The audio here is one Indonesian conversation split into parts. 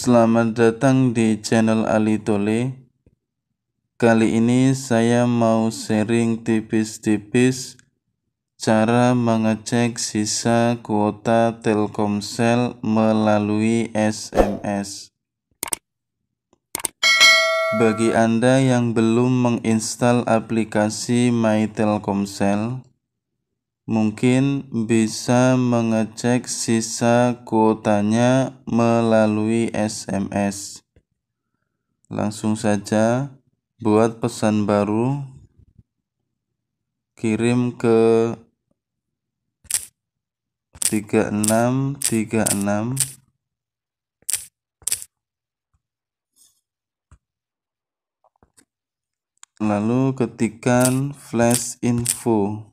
Selamat datang di channel Ali Tole. Kali ini saya mau sharing tipis-tipis cara mengecek sisa kuota Telkomsel melalui SMS. Bagi Anda yang belum menginstal aplikasi My Telkomsel, Mungkin bisa mengecek sisa kuotanya melalui SMS. Langsung saja buat pesan baru, kirim ke 3636 lalu ketikkan flash info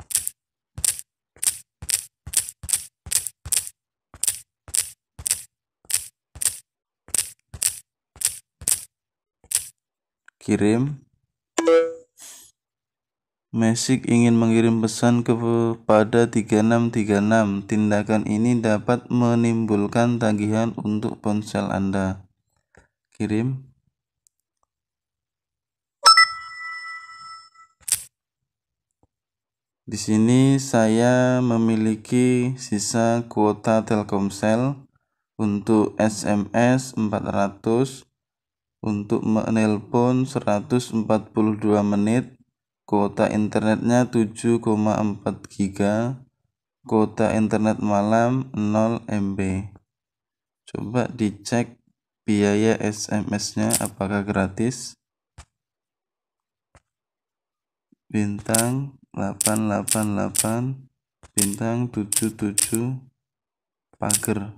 kirim Mesik ingin mengirim pesan kepada 3636. Tindakan ini dapat menimbulkan tagihan untuk ponsel Anda. Kirim. Di sini saya memiliki sisa kuota Telkomsel untuk SMS 400 untuk menelpon 142 menit kuota internetnya 7,4 giga kuota internet malam 0 MB coba dicek biaya SMS nya apakah gratis bintang 888 bintang 77 pager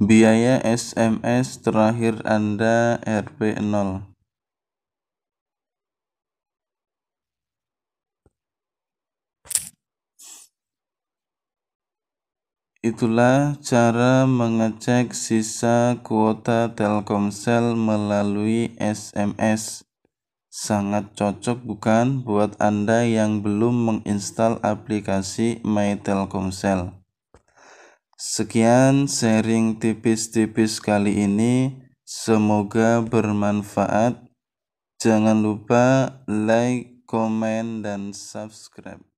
Biaya SMS terakhir Anda Rp0. Itulah cara mengecek sisa kuota Telkomsel melalui SMS. Sangat cocok bukan buat Anda yang belum menginstal aplikasi My Telkomsel. Sekian sharing tipis-tipis kali ini. Semoga bermanfaat. Jangan lupa like, comment, dan subscribe.